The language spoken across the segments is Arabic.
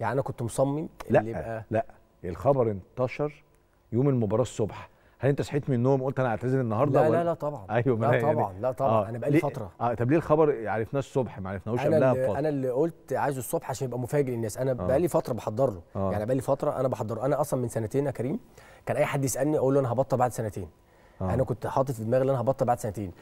يعني انا كنت مصمم لا اللي بقى... لا الخبر انتشر يوم المباراه الصبح هل انت صحيت من النوم قلت انا اعتزل النهارده لا ولا؟ لا لا طبعا ايوه لا طبعا يعني لا طبعا آه انا بقالي فتره اه طب ليه الخبر يعني عرفناه الصبح ما عرفناهوش قبلها بفتره انا اللي قلت عايزه الصبح عشان يبقى مفاجئ للناس انا آه. بقالي فتره بحضر له آه. يعني بقالي فتره انا بحضر انا اصلا من سنتين يا كريم كان اي حد يسالني اقول له انا هبطل بعد سنتين آه. انا كنت حاطط في دماغي ان انا هبطل بعد سنتين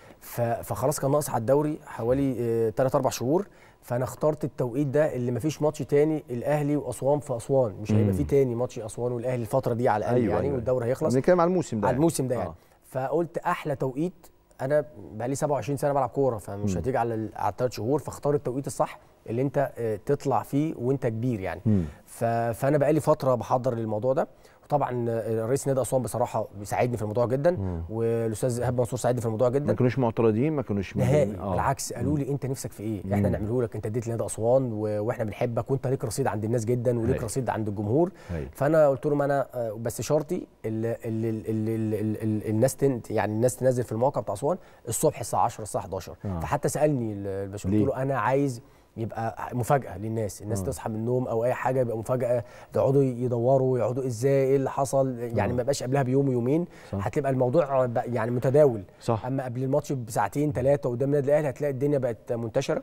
فخلاص كان ناقص على الدوري حوالي 3 آه، 4 شهور فانا اخترت التوقيت ده اللي ما فيش ماتش تاني الاهلي واسوان في اسوان مش هيبقى في تاني ماتش اسوان والاهلي الفتره دي على الاقل أيوة يعني أيوة. والدوري هيخلص بنتكلم يعني على الموسم ده على يعني. الموسم ده آه. يعني آه. فقلت احلى توقيت انا بقى لي 27 سنه بلعب كوره فمش هتيجي على على الثلاث شهور فاختار التوقيت الصح اللي انت آه، تطلع فيه وانت كبير يعني فانا فانا لي فتره بحضر للموضوع ده طبعا رئيس نادي اسوان بصراحه بيساعدني في الموضوع جدا والاستاذ ايهاب منصور ساعدني في الموضوع جدا ما كانوش معترضين ما كانوش نهائي آه. بالعكس قالوا لي انت نفسك في ايه احنا نعمله لك انت اديت لنادي اسوان واحنا بنحبك وانت ليك رصيد عند الناس جدا وليك هي. رصيد عند الجمهور هي. فانا قلت لهم انا بس شرطي اللي اللي اللي الناس يعني الناس تنزل في الموقع بتاع اسوان الصبح الساعه 10 الساعه 11 آه. فحتى سالني الباشمهندس قلت له انا عايز يبقى مفاجاه للناس الناس م. تصحى من النوم او اي حاجه يبقى مفاجاه يقعدوا يدوروا يقعدوا ازاي ايه اللي حصل يعني م. ما بقاش قبلها بيوم ويومين هتبقى الموضوع يعني متداول صح. اما قبل الماتش بساعتين ثلاثه قدام النادي الاهلي هتلاقي الدنيا بقت منتشره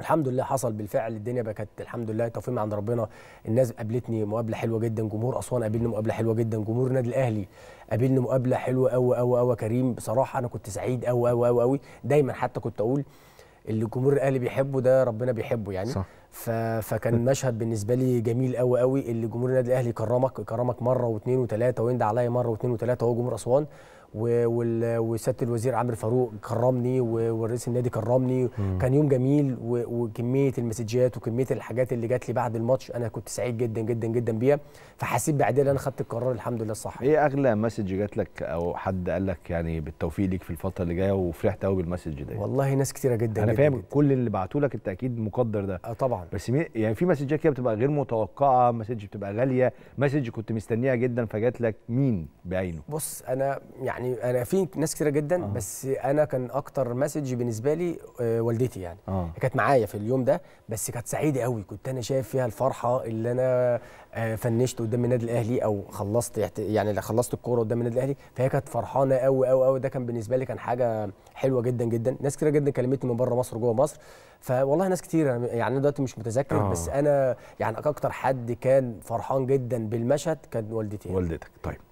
الحمد لله حصل بالفعل الدنيا كانت الحمد لله توفيق من عند ربنا الناس قابلتني مقابله حلوه جدا جمهور اسوان قابلني مقابله حلوه جدا جمهور النادي الاهلي قابلني مقابله حلوه قوي قوي قوي كريم بصراحه انا كنت سعيد قوي قوي قوي دايما حتى كنت اقول اللي الجمهور الاهلي بيحبه ده ربنا بيحبه يعني صح. ف... فكان مشهد بالنسبه لي جميل قوي قوي اللي جمهور النادي الاهلي كرمك كرمك مره واثنين وثلاثه ويندى عليا مره واثنين وثلاثه هو جمهور اسوان وسياده الوزير عمرو فاروق كرمني ورئيس النادي كرمني مم. كان يوم جميل وكميه المسجات وكميه الحاجات اللي جات لي بعد الماتش انا كنت سعيد جدا جدا جدا بيها فحسيت بعدها ان انا خدت القرار الحمد لله الصح ايه اغلى مسج جات لك او حد قال لك يعني بالتوفيق ليك في الفتره اللي جايه وفرحت قوي بالمسج ده والله ناس كثيره جدا انا فاهم كل اللي بعتوا لك انت اكيد مقدر ده اه طبعا بس يعني في مسجات كده بتبقى غير متوقعه مسج بتبقى غاليه مسج كنت مستنيها جدا فجات لك مين بعينه بص انا يعني يعني انا في ناس كثيره جدا آه. بس انا كان اكتر مسج بالنسبه لي آه والدتي يعني آه. كانت معايا في اليوم ده بس كانت سعيده قوي كنت انا شايف فيها الفرحه اللي انا آه فنشت قدام النادي الاهلي او خلصت يعني خلصت الكوره قدام النادي الاهلي فهي كانت فرحانه قوي قوي قوي ده كان بالنسبه لي كان حاجه حلوه جدا جدا ناس كثيره جدا كلمتني من بره مصر وجوه مصر فوالله ناس كثيره يعني انا دلوقتي مش متذكر آه. بس انا يعني اكتر حد كان فرحان جدا بالمشهد كان والدتي يعني. والدتك طيب